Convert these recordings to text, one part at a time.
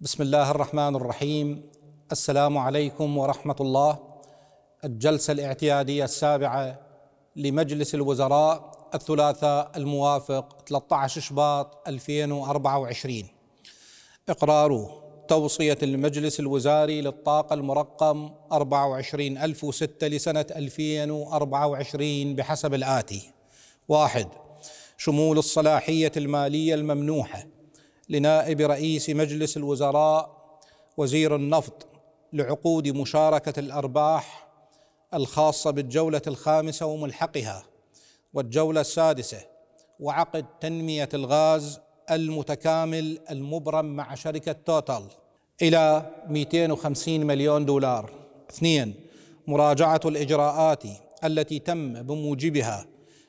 بسم الله الرحمن الرحيم السلام عليكم ورحمه الله الجلسه الاعتياديه السابعه لمجلس الوزراء الثلاثاء الموافق 13 شباط 2024 اقرار توصيه المجلس الوزاري للطاقه المرقم 24006 لسنه 2024 بحسب الاتي واحد شمول الصلاحيه الماليه الممنوحه لنائب رئيس مجلس الوزراء وزير النفط لعقود مشاركه الارباح الخاصه بالجوله الخامسه وملحقها والجوله السادسه وعقد تنميه الغاز المتكامل المبرم مع شركه توتال الى 250 مليون دولار. اثنين مراجعه الاجراءات التي تم بموجبها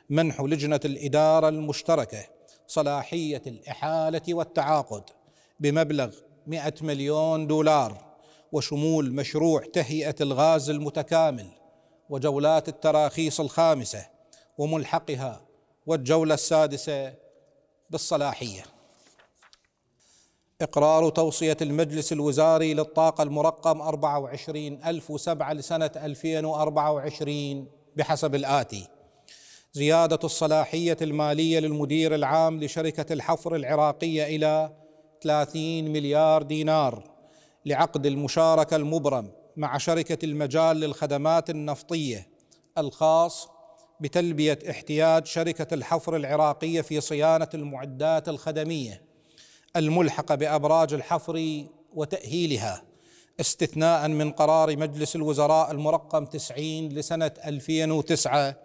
منح لجنه الاداره المشتركه صلاحيه الاحاله والتعاقد بمبلغ 100 مليون دولار وشمول مشروع تهيئه الغاز المتكامل وجولات التراخيص الخامسه وملحقها والجوله السادسه بالصلاحيه إقرار توصية المجلس الوزاري للطاقة المرقم 24007 لسنة 2024 بحسب الآتي زياده الصلاحيه الماليه للمدير العام لشركه الحفر العراقيه الى 30 مليار دينار لعقد المشاركه المبرم مع شركه المجال للخدمات النفطيه الخاص بتلبيه احتياج شركه الحفر العراقيه في صيانه المعدات الخدميه الملحقه بابراج الحفر وتاهيلها استثناء من قرار مجلس الوزراء المرقم 90 لسنه 2009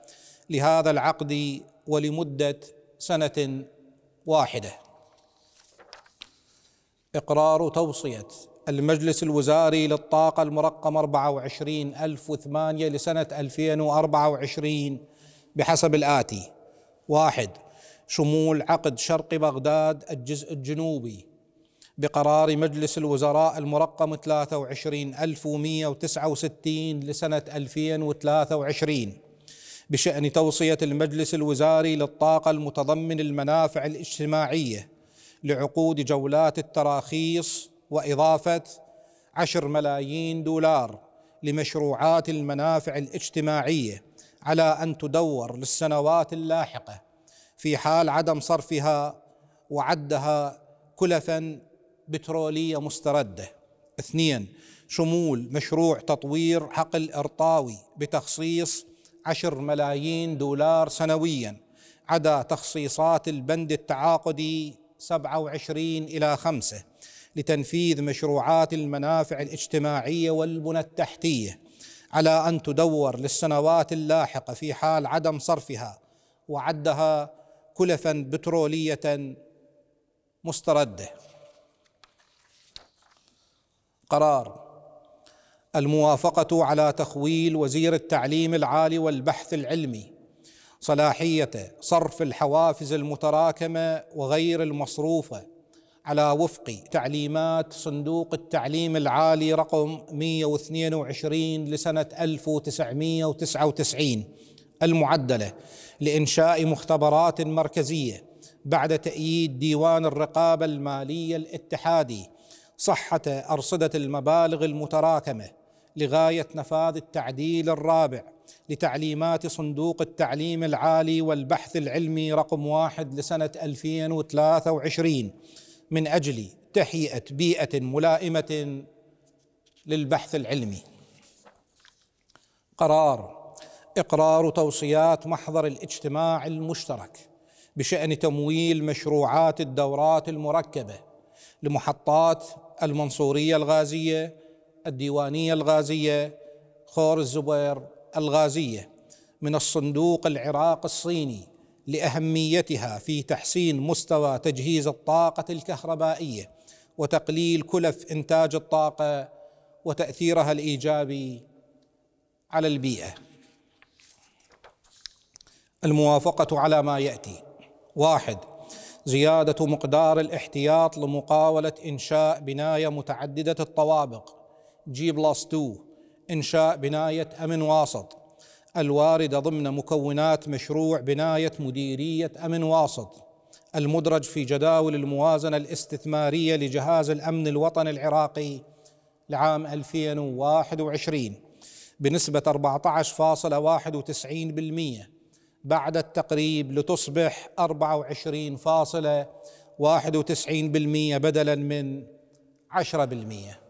لهذا العقد ولمده سنه واحده اقرار توصيه المجلس الوزاري للطاقة المرقم 24008 لسنة 2024 بحسب الآتي واحد شمول عقد شرق بغداد الجزء الجنوبي بقرار مجلس الوزراء المرقم 23169 لسنة 2023 بشأن توصية المجلس الوزاري للطاقة المتضمن المنافع الاجتماعية لعقود جولات التراخيص وإضافة عشر ملايين دولار لمشروعات المنافع الاجتماعية على أن تدور للسنوات اللاحقة في حال عدم صرفها وعدها كلفا بترولية مستردة اثنين شمول مشروع تطوير حقل إرطاوي بتخصيص عشر ملايين دولار سنويا عدا تخصيصات البند التعاقدي 27 إلى 5 لتنفيذ مشروعات المنافع الاجتماعية والبنى التحتية على أن تدور للسنوات اللاحقة في حال عدم صرفها وعدها كلفا بترولية مستردة قرار الموافقه على تخويل وزير التعليم العالي والبحث العلمي صلاحيه صرف الحوافز المتراكمه وغير المصروفه على وفق تعليمات صندوق التعليم العالي رقم 122 لسنه 1999 المعدله لانشاء مختبرات مركزيه بعد تأييد ديوان الرقابة المالية الاتحادي صحة أرصدة المبالغ المتراكمة لغايه نفاذ التعديل الرابع لتعليمات صندوق التعليم العالي والبحث العلمي رقم واحد لسنه 2023 من اجل تهيئه بيئه ملائمه للبحث العلمي. قرار اقرار توصيات محضر الاجتماع المشترك بشان تمويل مشروعات الدورات المركبه لمحطات المنصوريه الغازيه الديوانية الغازية خور الزبير الغازية من الصندوق العراق الصيني لأهميتها في تحسين مستوى تجهيز الطاقة الكهربائية وتقليل كلف إنتاج الطاقة وتأثيرها الإيجابي على البيئة الموافقة على ما يأتي واحد زيادة مقدار الاحتياط لمقاولة إنشاء بناية متعددة الطوابق جي بلس 2 إنشاء بناية أمن واسط الواردة ضمن مكونات مشروع بناية مديرية أمن واسط المدرج في جداول الموازنة الاستثمارية لجهاز الأمن الوطني العراقي لعام 2021 بنسبة 14.91% بعد التقريب لتصبح 24.91% بدلا من 10%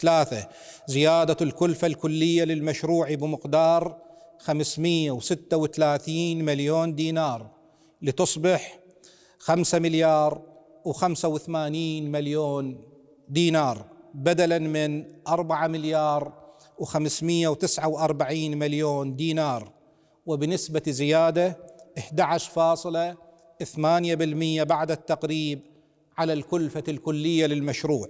ثلاثة زيادة الكلفة الكلية للمشروع بمقدار 536 مليون دينار لتصبح 5 مليار و85 مليون دينار بدلا من 4 مليار و549 مليون دينار وبنسبة زيادة 11.8% بعد التقريب على الكلفة الكلية للمشروع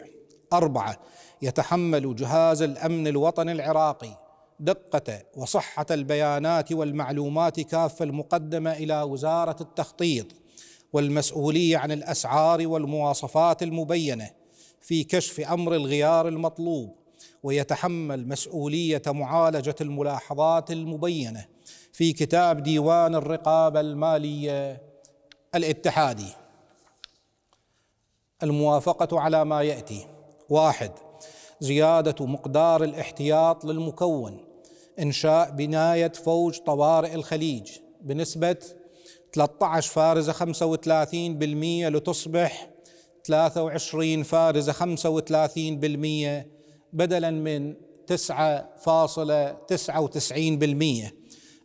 أربعة يتحمل جهاز الأمن الوطني العراقي دقة وصحة البيانات والمعلومات كافة المقدمة إلى وزارة التخطيط والمسؤولية عن الأسعار والمواصفات المبينة في كشف أمر الغيار المطلوب ويتحمل مسؤولية معالجة الملاحظات المبينة في كتاب ديوان الرقابة المالية الاتحادي الموافقة على ما يأتي واحد زيادة مقدار الاحتياط للمكون إنشاء بناية فوج طوارئ الخليج بنسبة 13 فارزة 35% لتصبح 23 فارزة 35% بدلا من 9.99%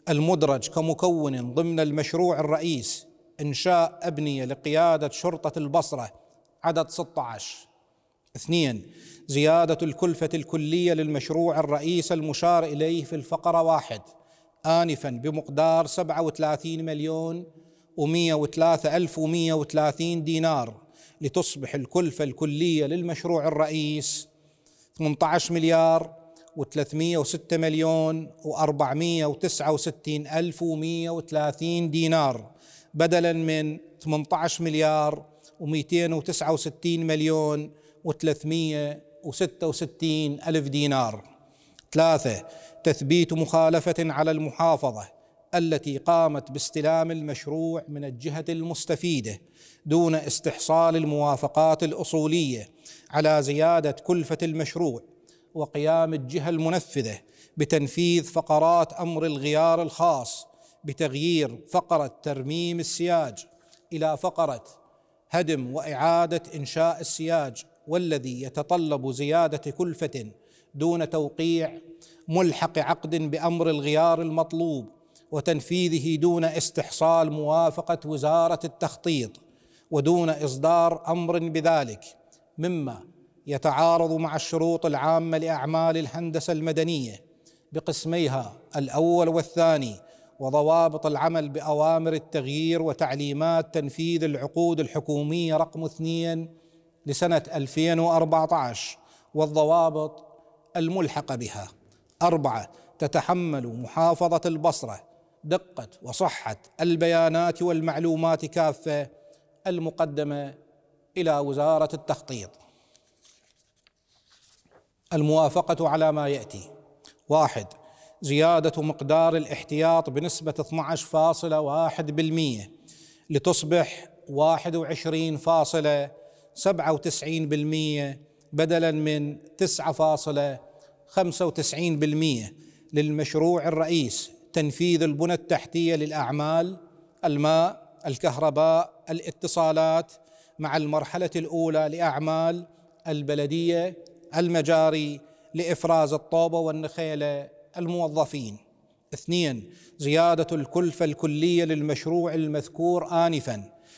المدرج كمكون ضمن المشروع الرئيس إنشاء أبنية لقيادة شرطة البصرة عدد 16 اثنين زيادة الكلفة الكلية للمشروع الرئيس المشار إليه في الفقرة واحد آنفا بمقدار 37 مليون و103 ألف و130 دينار لتصبح الكلفة الكلية للمشروع الرئيس 18 مليار و306 مليون و469 ألف و130 دينار بدلا من 18 مليار و269 مليون و366 ألف دينار ثلاثة تثبيت مخالفة على المحافظة التي قامت باستلام المشروع من الجهة المستفيدة دون استحصال الموافقات الأصولية على زيادة كلفة المشروع وقيام الجهة المنفذة بتنفيذ فقرات أمر الغيار الخاص بتغيير فقرة ترميم السياج إلى فقرة هدم وإعادة إنشاء السياج والذي يتطلب زياده كلفه دون توقيع ملحق عقد بامر الغيار المطلوب وتنفيذه دون استحصال موافقه وزاره التخطيط ودون اصدار امر بذلك مما يتعارض مع الشروط العامه لاعمال الهندسه المدنيه بقسميها الاول والثاني وضوابط العمل باوامر التغيير وتعليمات تنفيذ العقود الحكوميه رقم اثنين لسنة 2014 والضوابط الملحقة بها أربعة تتحمل محافظة البصرة دقة وصحة البيانات والمعلومات كافة المقدمة إلى وزارة التخطيط الموافقة على ما يأتي واحد زيادة مقدار الاحتياط بنسبة 12.1% لتصبح 21.5 97% بدلا من 9.95% للمشروع الرئيس تنفيذ البنى التحتيه للاعمال الماء، الكهرباء، الاتصالات مع المرحله الاولى لاعمال البلديه، المجاري لافراز الطوبه والنخيله، الموظفين. اثنين زياده الكلفه الكليه للمشروع المذكور انفا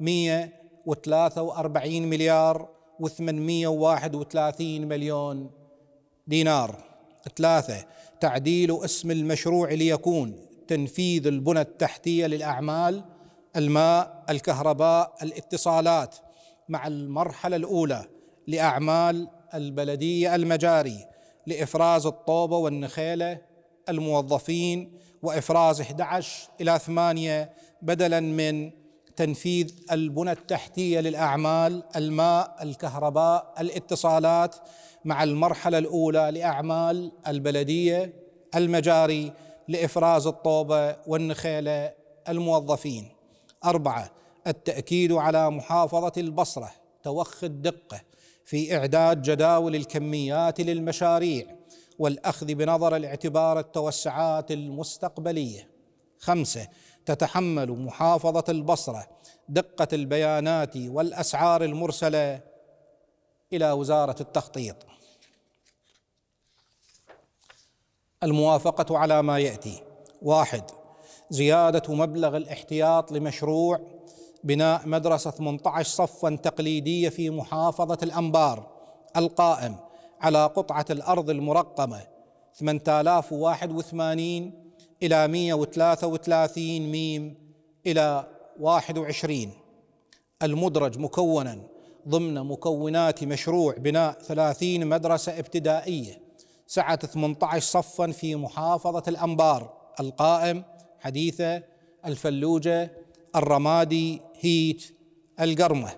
143 مليار و831 مليون دينار ثلاثة تعديل اسم المشروع ليكون تنفيذ البنى التحتية للأعمال الماء الكهرباء الاتصالات مع المرحلة الأولى لأعمال البلدية المجاري لإفراز الطوبة والنخيلة الموظفين وإفراز 11 إلى 8 بدلا من تنفيذ البنى التحتيه للاعمال الماء الكهرباء الاتصالات مع المرحله الاولى لاعمال البلديه المجاري لافراز الطوبه والنخيله الموظفين اربعه التاكيد على محافظه البصره توخي الدقه في اعداد جداول الكميات للمشاريع والاخذ بنظر الاعتبار التوسعات المستقبليه خمسه تتحمل محافظه البصره دقه البيانات والاسعار المرسله الى وزاره التخطيط الموافقه على ما ياتي واحد زياده مبلغ الاحتياط لمشروع بناء مدرسه 18 صفا تقليديه في محافظه الانبار القائم على قطعه الارض المرقمه 8081 إلى 133 ميم إلى 21 المدرج مكونا ضمن مكونات مشروع بناء 30 مدرسة ابتدائية سعة 18 صفا في محافظة الأنبار القائم حديثة الفلوجة الرمادي هيت القرمة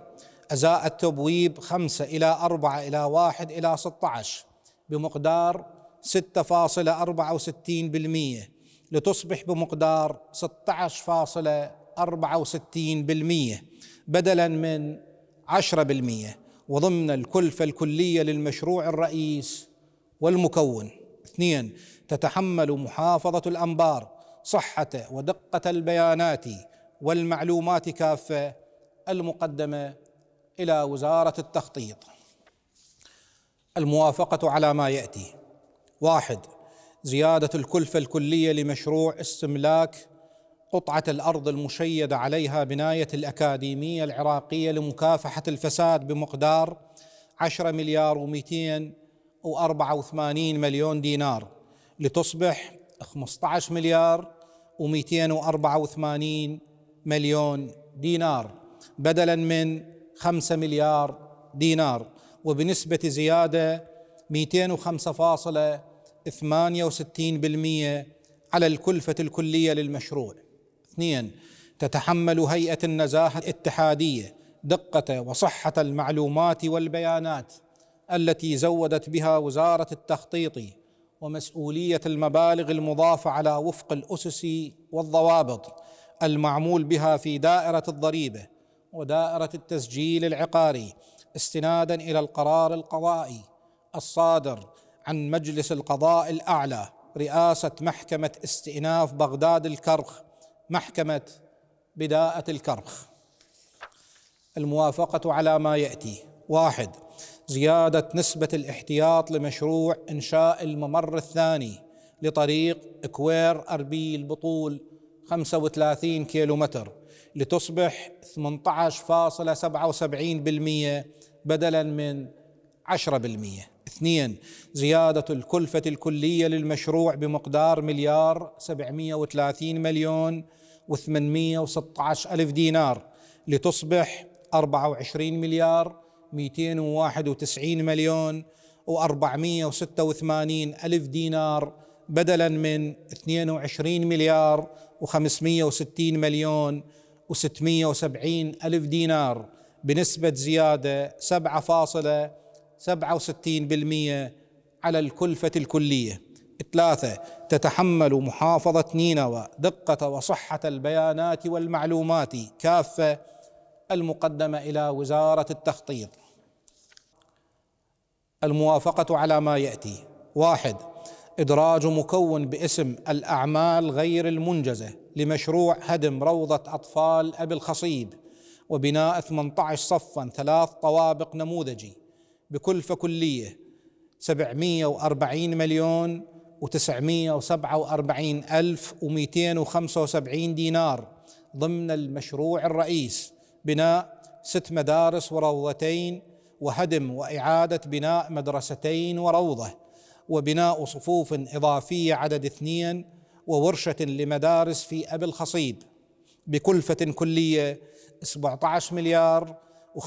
أزاء التبويب خمسة إلى أربعة إلى واحد إلى 16 بمقدار 6.64% لتصبح بمقدار 16.64% بدلا من 10% وضمن الكلفة الكلية للمشروع الرئيس والمكون اثنين تتحمل محافظة الأنبار صحة ودقة البيانات والمعلومات كافة المقدمة إلى وزارة التخطيط الموافقة على ما يأتي واحد زياده الكلفه الكليه لمشروع استملاك قطعه الارض المشيده عليها بنايه الاكاديميه العراقيه لمكافحه الفساد بمقدار 10 مليار و284 مليون دينار لتصبح 15 مليار و284 مليون دينار بدلا من 5 مليار دينار وبنسبة زيادة فاصله 68% على الكلفة الكلية للمشروع اثنين تتحمل هيئة النزاهة الاتحادية دقة وصحة المعلومات والبيانات التي زودت بها وزارة التخطيط ومسؤولية المبالغ المضافة على وفق الأسس والضوابط المعمول بها في دائرة الضريبة ودائرة التسجيل العقاري استنادا إلى القرار القضائي الصادر عن مجلس القضاء الاعلى رئاسه محكمه استئناف بغداد الكرخ محكمه بداءه الكرخ الموافقه على ما ياتي واحد زياده نسبه الاحتياط لمشروع انشاء الممر الثاني لطريق كوير اربيل بطول 35 كيلو متر لتصبح 18.77% بدلا من 10% اثنين زيادة الكلفة الكلية للمشروع بمقدار مليار وثلاثين مليون وستة عشر ألف دينار لتصبح 24 مليار وتسعين مليون و وثمانين ألف دينار بدلا من 22 مليار و560 مليون و670 ألف دينار بنسبة زيادة 7.5 67% على الكلفة الكلية ثلاثة تتحمل محافظة نينوى دقة وصحة البيانات والمعلومات كافة المقدمة إلى وزارة التخطيط الموافقة على ما يأتي واحد إدراج مكون باسم الأعمال غير المنجزة لمشروع هدم روضة أطفال أبي الخصيب وبناء 18 صفا ثلاث طوابق نموذجي بكلفة كلية 740 مليون و وأربعين الف وخمسة وسبعين دينار ضمن المشروع الرئيس بناء ست مدارس وروضتين وهدم وإعادة بناء مدرستين وروضة وبناء صفوف إضافية عدد اثنين وورشة لمدارس في أبي الخصيب بكلفة كلية 17 مليار و599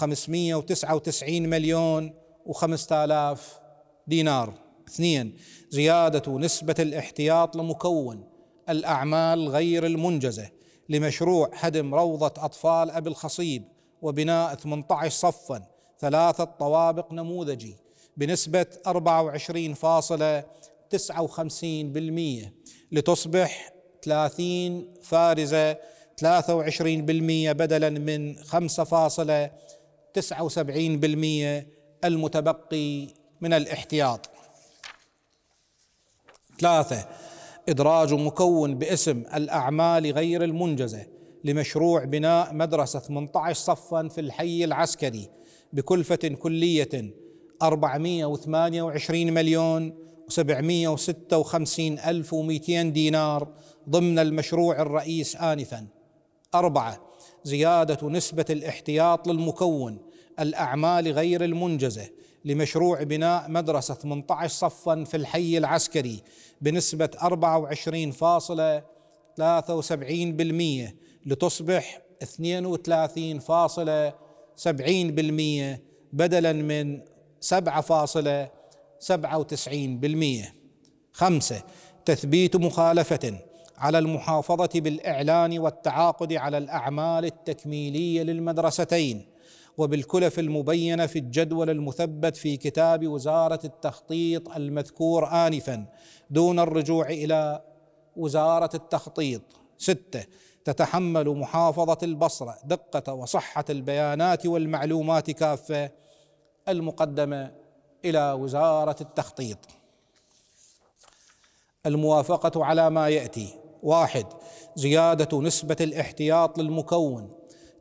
مليون وخمسة آلاف دينار اثنين زيادة نسبة الاحتياط لمكون الأعمال غير المنجزة لمشروع هدم روضة أطفال أبي الخصيب وبناء 18 صفا ثلاثة طوابق نموذجي بنسبة 24.59% لتصبح 30 فارزة 23% بدلا من 5.79% المتبقي من الاحتياط ثلاثه ادراج مكون باسم الاعمال غير المنجزه لمشروع بناء مدرسه 18 صفا في الحي العسكري بكلفه كليه 428 مليون و756 ألف و200 دينار ضمن المشروع الرئيس آنفا أربعة زيادة نسبة الاحتياط للمكون الأعمال غير المنجزة لمشروع بناء مدرسة 18 صفا في الحي العسكري بنسبة 24.73% لتصبح 32.70% بدلا من 7.97% خمسة تثبيت مخالفة على المحافظة بالإعلان والتعاقد على الأعمال التكميلية للمدرستين وبالكلف المبينه في الجدول المثبت في كتاب وزاره التخطيط المذكور انفا دون الرجوع الى وزاره التخطيط سته تتحمل محافظه البصره دقه وصحه البيانات والمعلومات كافه المقدمه الى وزاره التخطيط الموافقه على ما ياتي واحد زياده نسبه الاحتياط للمكون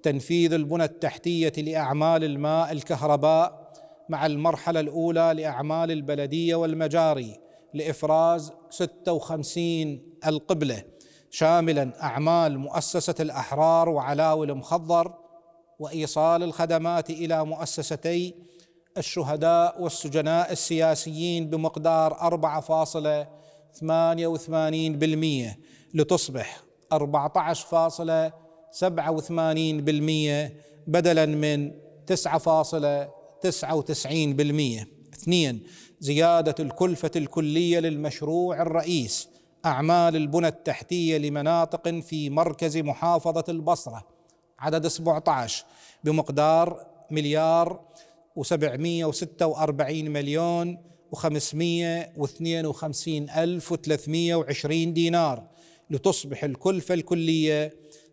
تنفيذ البنى التحتيه لاعمال الماء الكهرباء مع المرحله الاولى لاعمال البلديه والمجاري لافراز 56 القبله شاملا اعمال مؤسسه الاحرار وعلاوي المخضر وايصال الخدمات الى مؤسستي الشهداء والسجناء السياسيين بمقدار 4.88% لتصبح 87% بدلا من 9.99% اثنين زيادة الكلفة الكلية للمشروع الرئيس أعمال البنى التحتية لمناطق في مركز محافظة البصرة عدد 17 بمقدار مليار و746 مليون و552 ألف و320 دينار لتصبح الكلفة الكلية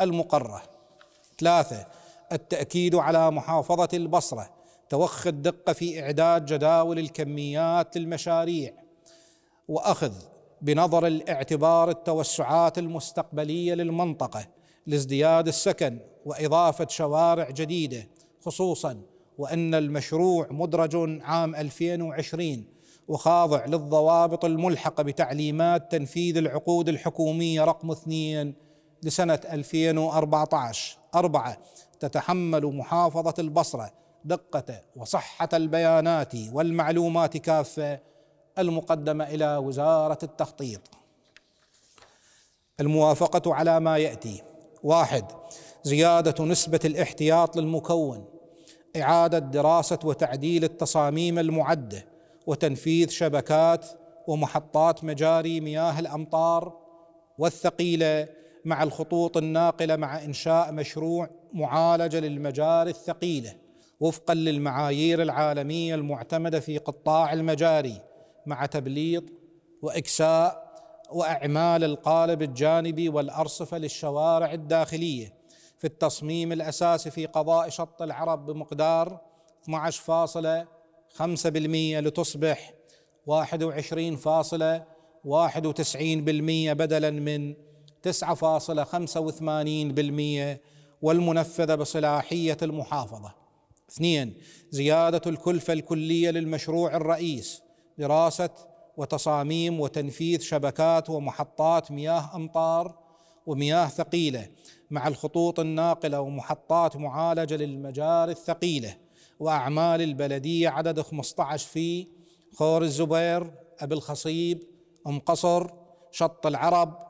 المقرة ثلاثة التأكيد على محافظة البصرة توخي الدقة في إعداد جداول الكميات للمشاريع وأخذ بنظر الاعتبار التوسعات المستقبلية للمنطقة لازدياد السكن وإضافة شوارع جديدة خصوصا وأن المشروع مدرج عام 2020 وخاضع للضوابط الملحقة بتعليمات تنفيذ العقود الحكومية رقم 2 لسنة 2014 أربعة تتحمل محافظة البصرة دقة وصحة البيانات والمعلومات كافة المقدمة إلى وزارة التخطيط الموافقة على ما يأتي واحد زيادة نسبة الاحتياط للمكون إعادة دراسة وتعديل التصاميم المعدة وتنفيذ شبكات ومحطات مجاري مياه الأمطار والثقيلة مع الخطوط الناقله مع انشاء مشروع معالجه للمجاري الثقيله وفقا للمعايير العالميه المعتمده في قطاع المجاري مع تبليط واكساء واعمال القالب الجانبي والارصفه للشوارع الداخليه في التصميم الاساسي في قضاء شط العرب بمقدار 12.5% لتصبح 21.91% بدلا من 9.85% والمنفذة بصلاحية المحافظة اثنين زيادة الكلفة الكلية للمشروع الرئيس دراسة وتصاميم وتنفيذ شبكات ومحطات مياه أمطار ومياه ثقيلة مع الخطوط الناقلة ومحطات معالجة للمجاري الثقيلة وأعمال البلدية عدد 15 في خور الزبير أبي الخصيب أم قصر شط العرب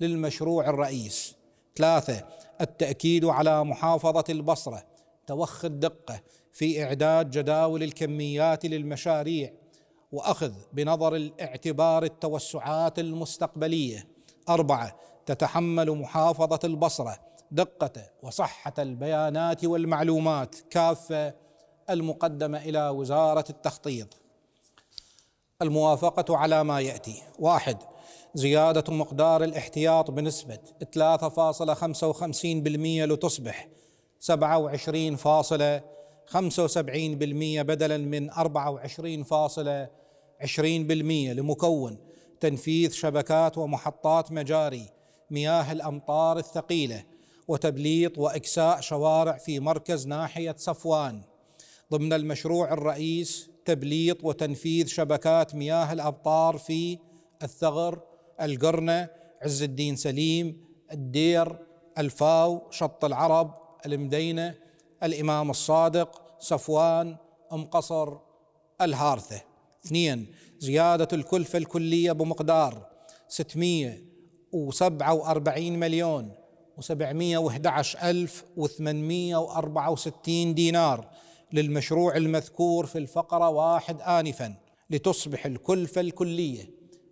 للمشروع الرئيس ثلاثة التأكيد على محافظة البصرة توخي الدقة في إعداد جداول الكميات للمشاريع وأخذ بنظر الاعتبار التوسعات المستقبلية أربعة تتحمل محافظة البصرة دقة وصحة البيانات والمعلومات كافة المقدمة إلى وزارة التخطيط الموافقة على ما يأتي واحد زيادة مقدار الاحتياط بنسبة 3.55% لتصبح 27.75% بدلا من 24.20% لمكون تنفيذ شبكات ومحطات مجاري مياه الأمطار الثقيلة وتبليط وإكساء شوارع في مركز ناحية صفوان ضمن المشروع الرئيس تبليط وتنفيذ شبكات مياه الأمطار في الثغر القرنة عز الدين سليم الدير الفاو شط العرب المدينة الإمام الصادق صفوان أم قصر الهارثة اثنين زيادة الكلفة الكلية بمقدار 647 مليون و711864 دينار للمشروع المذكور في الفقرة واحد آنفا لتصبح الكلفة الكلية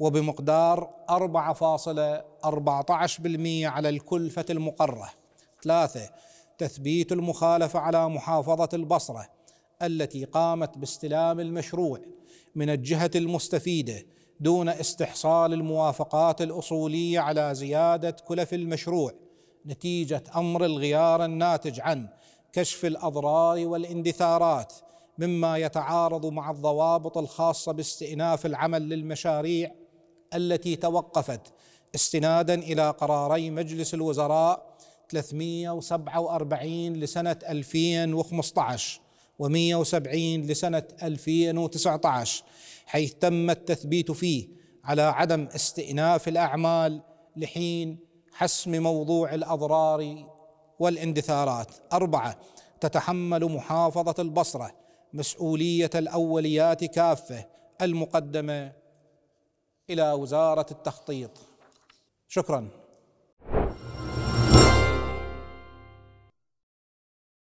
وبمقدار 4.14% على الكلفة المقرة ثلاثة تثبيت المخالفة على محافظة البصرة التي قامت باستلام المشروع من الجهة المستفيدة دون استحصال الموافقات الأصولية على زيادة كلف المشروع نتيجة أمر الغيار الناتج عن كشف الأضرار والاندثارات مما يتعارض مع الضوابط الخاصة باستئناف العمل للمشاريع التي توقفت استنادا الى قراري مجلس الوزراء 347 لسنه 2015 و170 لسنه 2019 حيث تم التثبيت فيه على عدم استئناف الاعمال لحين حسم موضوع الاضرار والاندثارات. اربعه تتحمل محافظه البصره مسؤوليه الاوليات كافه المقدمه الى وزاره التخطيط شكرا